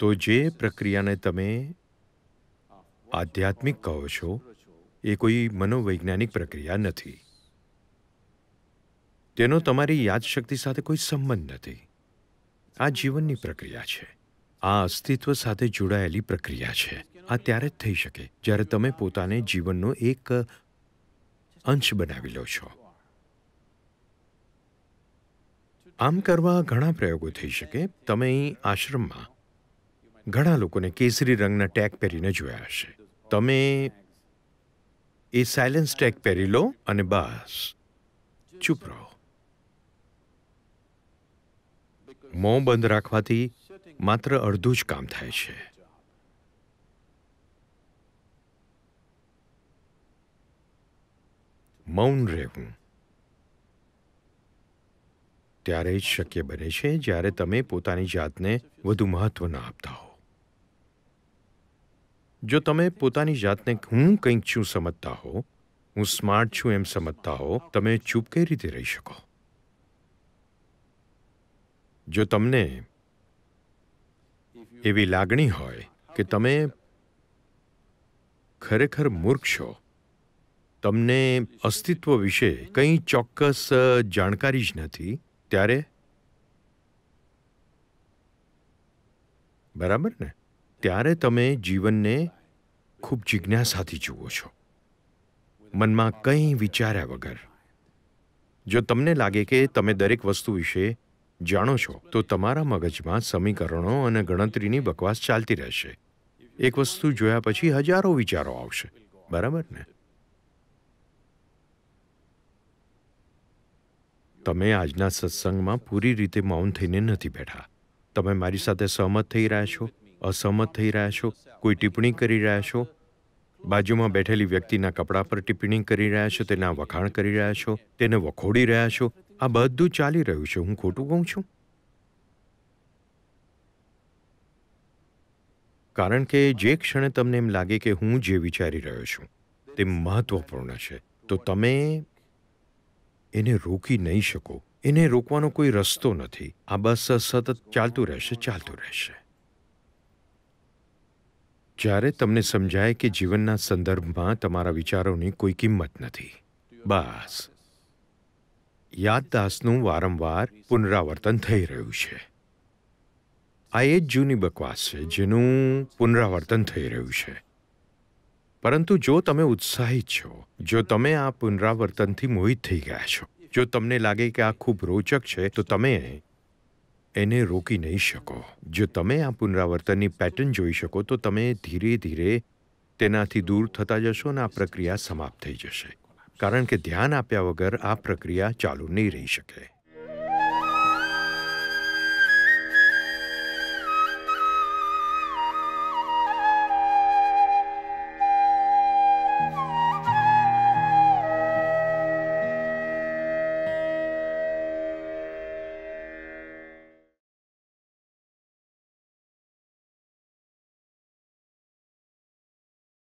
તો જે પ્રક્રિયાને તમે આધ્યાત્મિક કહો છો એ કોઈ મનોવૈજ્ઞાનિક પ્રક્રિયા નથી તેનો તમારી યાદશક્તિ સાથે કોઈ સંબંધ નથી આ જીવનની પ્રક્રિયા છે આ અસ્તિત્વ સાથે જોડાયેલી પ્રક્રિયા છે આ ત્યારે જ થઈ શકે જ્યારે તમે પોતાને જીવનનો એક અંશ બનાવી લો છો આમ કરવા ઘણા પ્રયોગો થઈ શકે તમે આશ્રમમાં ઘણા લોકોને કેસરી રંગના ટેગ પહેરીને જોયા હશે તમે એ સાયલન્સ ટેગ પહેરી લો અને બસ ચૂપ રહો મોં બંધ રાખવાથી માત્ર અડધું જ કામ થાય છે મૌન રહેવું ત્યારે જ શક્ય બને છે જ્યારે તમે પોતાની જાતને વધુ મહત્વ ન આપતા હો જો તમે પોતાની જાતને હું કંઈક છું સમજતા હો હું સ્માર્ટ છું એમ સમજતા હો તમે ચૂપ કઈ રીતે રહી શકો જો તમને એવી લાગણી હોય કે તમે ખરેખર મૂર્ખ છો તમને અસ્તિત્વ વિશે કંઈ ચોક્કસ જાણકારી જ નથી ત્યારે બરાબર ને ત્યારે તમે જીવનને ખૂબ જિજ્ઞાસાથી જુઓ છો મનમાં કંઈ વિચાર્યા વગર જો તમને લાગે કે તમે દરેક વસ્તુ વિશે જાણો છો તો તમારા મગજમાં સમીકરણો અને ગણતરીની બકવાસ ચાલતી રહેશે એક વસ્તુ જોયા પછી હજારો વિચારો આવશે બરાબર ને તમે આજના સત્સંગમાં પૂરી રીતે મૌન થઈને નથી બેઠા તમે મારી સાથે સહમત થઈ રહ્યા છો અસહમત થઈ રહ્યા છો કોઈ ટિપ્પણી કરી રહ્યા છો બાજુમાં બેઠેલી વ્યક્તિના કપડા પર ટિપ્પણી કરી રહ્યા છો તેના વખાણ કરી રહ્યા છો તેને વખોડી રહ્યા છો આ બધું ચાલી રહ્યું છે હું ખોટું કહું છું કારણ કે જે ક્ષણે તમને એમ લાગે કે હું જે વિચારી રહ્યો છું તે મહત્વપૂર્ણ છે તો તમે એને રોકી નહીં શકો એને રોકવાનો કોઈ રસ્તો નથી આ બસ સતત ચાલતું રહેશે ચાલતું રહેશે જ્યારે તમને સમજાય કે જીવનના સંદર્ભમાં તમારા વિચારોની કોઈ કિંમત નથી બસ યાદદાસનું વારંવાર પુનરાવર્તન થઈ રહ્યું છે આ એ જ જૂની બકવાસ છે જેનું પુનરાવર્તન થઈ રહ્યું છે પરંતુ જો તમે ઉત્સાહિત છો જો તમે આ પુનરાવર્તનથી મોહિત થઈ ગયા છો જો તમને લાગે કે આ ખૂબ રોચક છે તો તમે એને રોકી નહીં શકો જો તમે આ પુનરાવર્તનની પેટર્ન જોઈ શકો તો તમે ધીરે ધીરે તેનાથી દૂર થતા જશો અને આ પ્રક્રિયા સમાપ્ત થઈ જશે કારણ કે ધ્યાન આપ્યા વગર આ પ્રક્રિયા ચાલુ નહીં રહી શકે